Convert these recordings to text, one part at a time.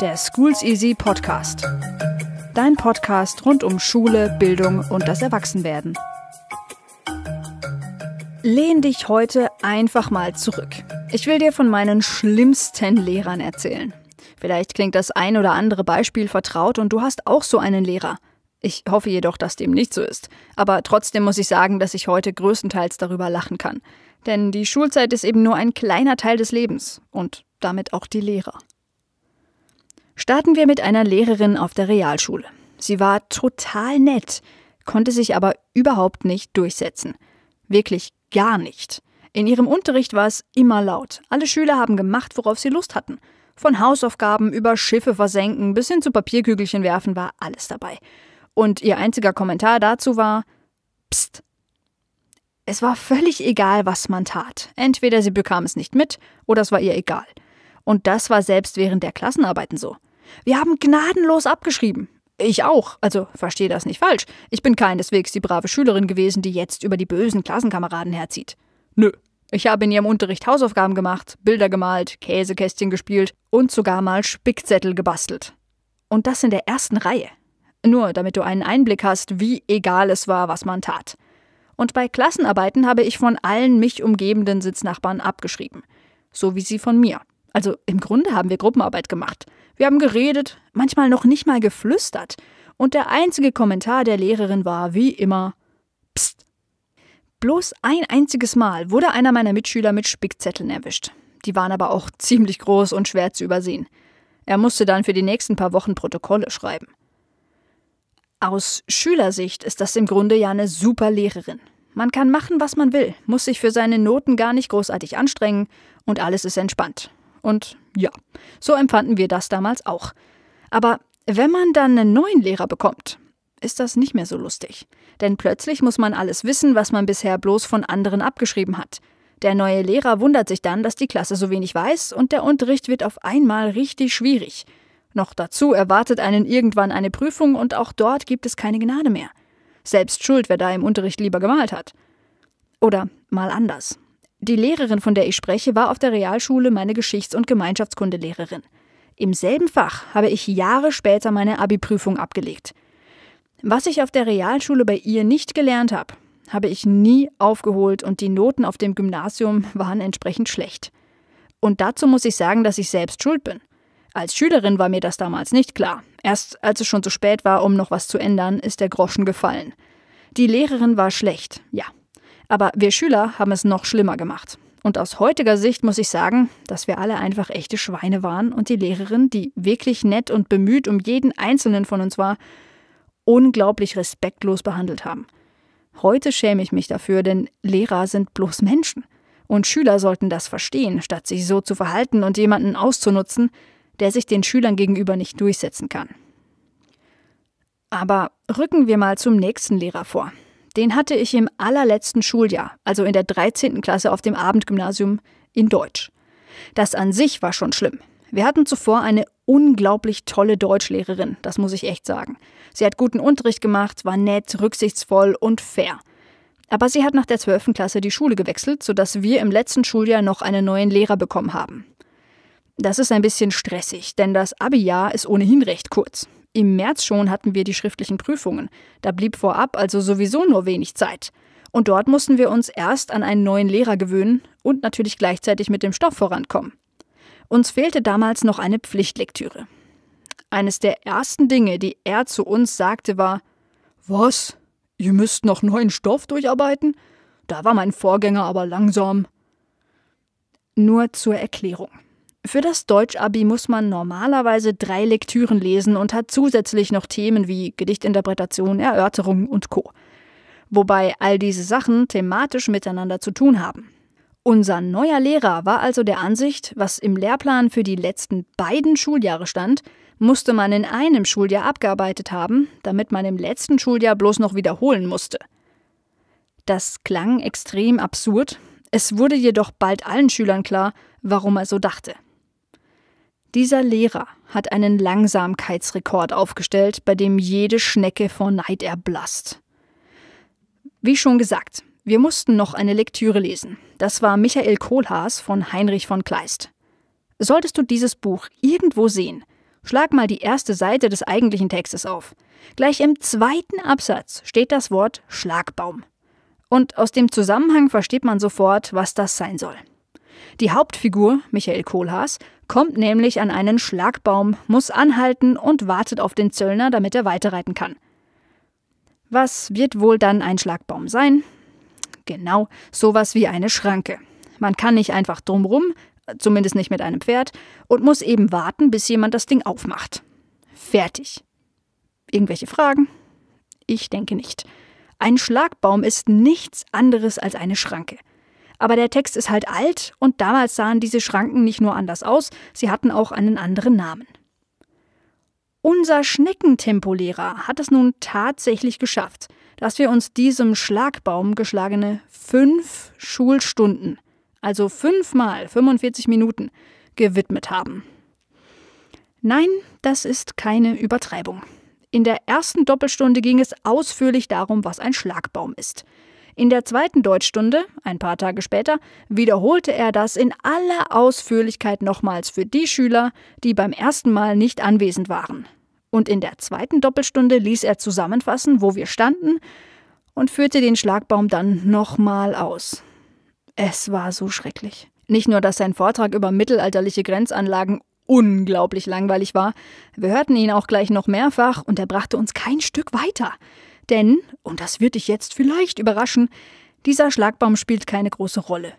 der Schools Easy Podcast. Dein Podcast rund um Schule, Bildung und das Erwachsenwerden. Lehn dich heute einfach mal zurück. Ich will dir von meinen schlimmsten Lehrern erzählen. Vielleicht klingt das ein oder andere Beispiel vertraut und du hast auch so einen Lehrer. Ich hoffe jedoch, dass dem nicht so ist. Aber trotzdem muss ich sagen, dass ich heute größtenteils darüber lachen kann. Denn die Schulzeit ist eben nur ein kleiner Teil des Lebens und damit auch die Lehrer. Starten wir mit einer Lehrerin auf der Realschule. Sie war total nett, konnte sich aber überhaupt nicht durchsetzen. Wirklich gar nicht. In ihrem Unterricht war es immer laut. Alle Schüler haben gemacht, worauf sie Lust hatten. Von Hausaufgaben über Schiffe versenken bis hin zu Papierkügelchen werfen war alles dabei. Und ihr einziger Kommentar dazu war: Psst. Es war völlig egal, was man tat. Entweder sie bekam es nicht mit oder es war ihr egal. Und das war selbst während der Klassenarbeiten so. Wir haben gnadenlos abgeschrieben. Ich auch, also verstehe das nicht falsch. Ich bin keineswegs die brave Schülerin gewesen, die jetzt über die bösen Klassenkameraden herzieht. Nö. Ich habe in ihrem Unterricht Hausaufgaben gemacht, Bilder gemalt, Käsekästchen gespielt und sogar mal Spickzettel gebastelt. Und das in der ersten Reihe. Nur damit du einen Einblick hast, wie egal es war, was man tat. Und bei Klassenarbeiten habe ich von allen mich umgebenden Sitznachbarn abgeschrieben. So wie sie von mir. Also im Grunde haben wir Gruppenarbeit gemacht. Wir haben geredet, manchmal noch nicht mal geflüstert. Und der einzige Kommentar der Lehrerin war, wie immer, Psst. Bloß ein einziges Mal wurde einer meiner Mitschüler mit Spickzetteln erwischt. Die waren aber auch ziemlich groß und schwer zu übersehen. Er musste dann für die nächsten paar Wochen Protokolle schreiben. Aus Schülersicht ist das im Grunde ja eine super Lehrerin. Man kann machen, was man will, muss sich für seine Noten gar nicht großartig anstrengen und alles ist entspannt. Und ja, so empfanden wir das damals auch. Aber wenn man dann einen neuen Lehrer bekommt, ist das nicht mehr so lustig. Denn plötzlich muss man alles wissen, was man bisher bloß von anderen abgeschrieben hat. Der neue Lehrer wundert sich dann, dass die Klasse so wenig weiß und der Unterricht wird auf einmal richtig schwierig. Noch dazu erwartet einen irgendwann eine Prüfung und auch dort gibt es keine Gnade mehr. Selbst schuld, wer da im Unterricht lieber gemalt hat. Oder mal anders. Die Lehrerin, von der ich spreche, war auf der Realschule meine Geschichts- und Gemeinschaftskundelehrerin. Im selben Fach habe ich Jahre später meine Abi-Prüfung abgelegt. Was ich auf der Realschule bei ihr nicht gelernt habe, habe ich nie aufgeholt und die Noten auf dem Gymnasium waren entsprechend schlecht. Und dazu muss ich sagen, dass ich selbst schuld bin. Als Schülerin war mir das damals nicht klar. Erst als es schon zu spät war, um noch was zu ändern, ist der Groschen gefallen. Die Lehrerin war schlecht, ja, aber wir Schüler haben es noch schlimmer gemacht. Und aus heutiger Sicht muss ich sagen, dass wir alle einfach echte Schweine waren und die Lehrerin, die wirklich nett und bemüht um jeden einzelnen von uns war, unglaublich respektlos behandelt haben. Heute schäme ich mich dafür, denn Lehrer sind bloß Menschen. Und Schüler sollten das verstehen, statt sich so zu verhalten und jemanden auszunutzen, der sich den Schülern gegenüber nicht durchsetzen kann. Aber rücken wir mal zum nächsten Lehrer vor, den hatte ich im allerletzten Schuljahr, also in der 13. Klasse auf dem Abendgymnasium in Deutsch. Das an sich war schon schlimm. Wir hatten zuvor eine unglaublich tolle Deutschlehrerin, das muss ich echt sagen. Sie hat guten Unterricht gemacht, war nett, rücksichtsvoll und fair. Aber sie hat nach der 12. Klasse die Schule gewechselt, sodass wir im letzten Schuljahr noch einen neuen Lehrer bekommen haben. Das ist ein bisschen stressig, denn das Abi-Jahr ist ohnehin recht kurz. Im März schon hatten wir die schriftlichen Prüfungen. Da blieb vorab also sowieso nur wenig Zeit. Und dort mussten wir uns erst an einen neuen Lehrer gewöhnen und natürlich gleichzeitig mit dem Stoff vorankommen. Uns fehlte damals noch eine Pflichtlektüre. Eines der ersten Dinge, die er zu uns sagte, war: Was? Ihr müsst noch neuen Stoff durcharbeiten? Da war mein Vorgänger aber langsam. Nur zur Erklärung. Für das Deutsch-Abi muss man normalerweise drei Lektüren lesen und hat zusätzlich noch Themen wie Gedichtinterpretation, Erörterung und Co. Wobei all diese Sachen thematisch miteinander zu tun haben. Unser neuer Lehrer war also der Ansicht, was im Lehrplan für die letzten beiden Schuljahre stand, musste man in einem Schuljahr abgearbeitet haben, damit man im letzten Schuljahr bloß noch wiederholen musste. Das klang extrem absurd, es wurde jedoch bald allen Schülern klar, warum er so dachte. Dieser Lehrer hat einen Langsamkeitsrekord aufgestellt, bei dem jede Schnecke vor Neid erblasst. Wie schon gesagt, wir mussten noch eine Lektüre lesen. Das war Michael Kohlhaas von Heinrich von Kleist. Solltest du dieses Buch irgendwo sehen, schlag mal die erste Seite des eigentlichen Textes auf. Gleich im zweiten Absatz steht das Wort Schlagbaum. Und aus dem Zusammenhang versteht man sofort, was das sein soll. Die Hauptfigur, Michael Kohlhaas, kommt nämlich an einen Schlagbaum, muss anhalten und wartet auf den Zöllner, damit er weiterreiten kann. Was wird wohl dann ein Schlagbaum sein? Genau, sowas wie eine Schranke. Man kann nicht einfach drumrum, zumindest nicht mit einem Pferd, und muss eben warten, bis jemand das Ding aufmacht. Fertig. Irgendwelche Fragen? Ich denke nicht. Ein Schlagbaum ist nichts anderes als eine Schranke. Aber der Text ist halt alt und damals sahen diese Schranken nicht nur anders aus, sie hatten auch einen anderen Namen. Unser Schneckentempolehrer hat es nun tatsächlich geschafft, dass wir uns diesem Schlagbaum geschlagene fünf Schulstunden, also fünfmal 45 Minuten, gewidmet haben. Nein, das ist keine Übertreibung. In der ersten Doppelstunde ging es ausführlich darum, was ein Schlagbaum ist. In der zweiten Deutschstunde, ein paar Tage später, wiederholte er das in aller Ausführlichkeit nochmals für die Schüler, die beim ersten Mal nicht anwesend waren. Und in der zweiten Doppelstunde ließ er zusammenfassen, wo wir standen, und führte den Schlagbaum dann nochmal aus. Es war so schrecklich. Nicht nur, dass sein Vortrag über mittelalterliche Grenzanlagen unglaublich langweilig war, wir hörten ihn auch gleich noch mehrfach und er brachte uns kein Stück weiter. Denn, und das wird dich jetzt vielleicht überraschen, dieser Schlagbaum spielt keine große Rolle.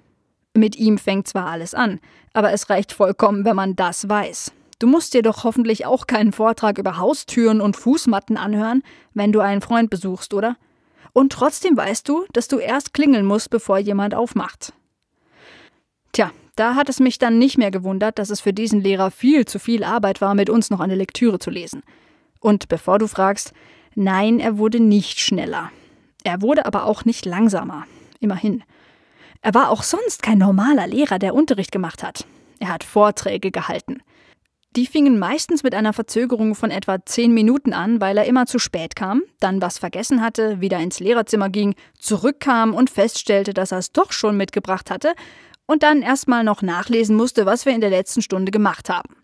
Mit ihm fängt zwar alles an, aber es reicht vollkommen, wenn man das weiß. Du musst dir doch hoffentlich auch keinen Vortrag über Haustüren und Fußmatten anhören, wenn du einen Freund besuchst, oder? Und trotzdem weißt du, dass du erst klingeln musst, bevor jemand aufmacht. Tja, da hat es mich dann nicht mehr gewundert, dass es für diesen Lehrer viel zu viel Arbeit war, mit uns noch eine Lektüre zu lesen. Und bevor du fragst, Nein, er wurde nicht schneller. Er wurde aber auch nicht langsamer. Immerhin. Er war auch sonst kein normaler Lehrer, der Unterricht gemacht hat. Er hat Vorträge gehalten. Die fingen meistens mit einer Verzögerung von etwa zehn Minuten an, weil er immer zu spät kam, dann was vergessen hatte, wieder ins Lehrerzimmer ging, zurückkam und feststellte, dass er es doch schon mitgebracht hatte und dann erstmal noch nachlesen musste, was wir in der letzten Stunde gemacht haben.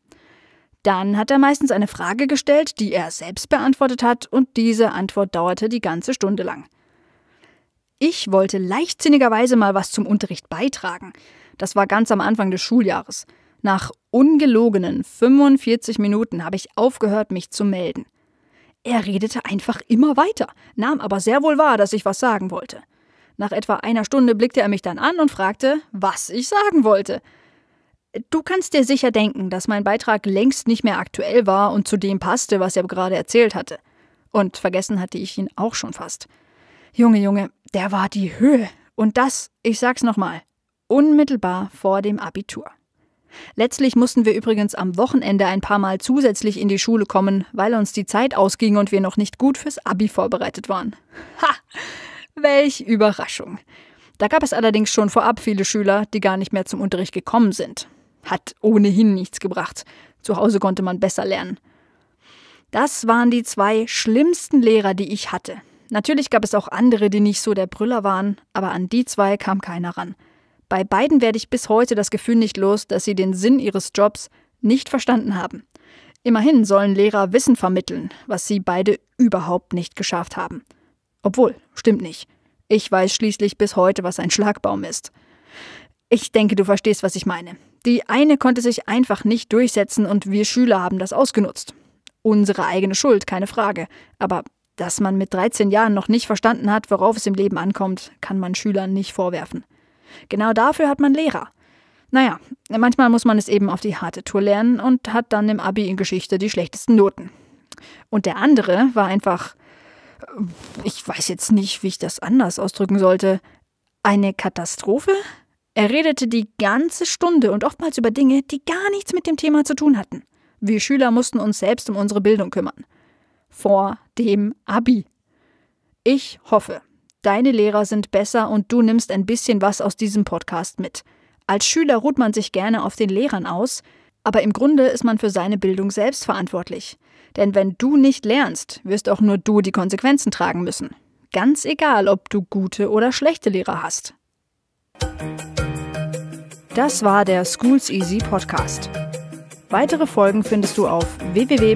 Dann hat er meistens eine Frage gestellt, die er selbst beantwortet hat, und diese Antwort dauerte die ganze Stunde lang. Ich wollte leichtsinnigerweise mal was zum Unterricht beitragen. Das war ganz am Anfang des Schuljahres. Nach ungelogenen 45 Minuten habe ich aufgehört, mich zu melden. Er redete einfach immer weiter, nahm aber sehr wohl wahr, dass ich was sagen wollte. Nach etwa einer Stunde blickte er mich dann an und fragte, was ich sagen wollte. Du kannst dir sicher denken, dass mein Beitrag längst nicht mehr aktuell war und zu dem passte, was er gerade erzählt hatte. Und vergessen hatte ich ihn auch schon fast. Junge, Junge, der war die Höhe. Und das, ich sag's nochmal, unmittelbar vor dem Abitur. Letztlich mussten wir übrigens am Wochenende ein paar Mal zusätzlich in die Schule kommen, weil uns die Zeit ausging und wir noch nicht gut fürs Abi vorbereitet waren. Ha! Welch Überraschung! Da gab es allerdings schon vorab viele Schüler, die gar nicht mehr zum Unterricht gekommen sind. Hat ohnehin nichts gebracht. Zu Hause konnte man besser lernen. Das waren die zwei schlimmsten Lehrer, die ich hatte. Natürlich gab es auch andere, die nicht so der Brüller waren, aber an die zwei kam keiner ran. Bei beiden werde ich bis heute das Gefühl nicht los, dass sie den Sinn ihres Jobs nicht verstanden haben. Immerhin sollen Lehrer Wissen vermitteln, was sie beide überhaupt nicht geschafft haben. Obwohl, stimmt nicht. Ich weiß schließlich bis heute, was ein Schlagbaum ist. Ich denke, du verstehst, was ich meine. Die eine konnte sich einfach nicht durchsetzen und wir Schüler haben das ausgenutzt. Unsere eigene Schuld, keine Frage. Aber dass man mit 13 Jahren noch nicht verstanden hat, worauf es im Leben ankommt, kann man Schülern nicht vorwerfen. Genau dafür hat man Lehrer. Naja, manchmal muss man es eben auf die harte Tour lernen und hat dann im Abi in Geschichte die schlechtesten Noten. Und der andere war einfach, ich weiß jetzt nicht, wie ich das anders ausdrücken sollte, eine Katastrophe? Er redete die ganze Stunde und oftmals über Dinge, die gar nichts mit dem Thema zu tun hatten. Wir Schüler mussten uns selbst um unsere Bildung kümmern. Vor dem Abi. Ich hoffe, deine Lehrer sind besser und du nimmst ein bisschen was aus diesem Podcast mit. Als Schüler ruht man sich gerne auf den Lehrern aus, aber im Grunde ist man für seine Bildung selbst verantwortlich. Denn wenn du nicht lernst, wirst auch nur du die Konsequenzen tragen müssen. Ganz egal, ob du gute oder schlechte Lehrer hast. Das war der Schools Easy Podcast. Weitere Folgen findest du auf www.schoolseasy.de.